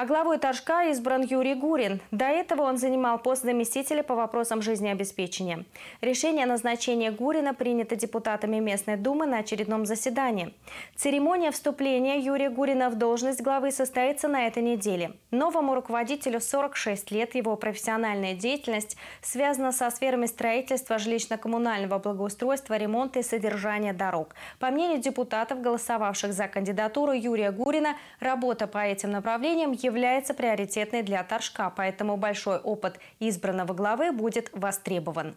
А главой Торжка избран Юрий Гурин. До этого он занимал пост заместителя по вопросам жизнеобеспечения. Решение о назначении Гурина принято депутатами местной думы на очередном заседании. Церемония вступления Юрия Гурина в должность главы состоится на этой неделе. Новому руководителю 46 лет. Его профессиональная деятельность связана со сферами строительства, жилищно-коммунального благоустройства, ремонта и содержания дорог. По мнению депутатов, голосовавших за кандидатуру Юрия Гурина, работа по этим направлениям – является приоритетной для Торжка, поэтому большой опыт избранного главы будет востребован.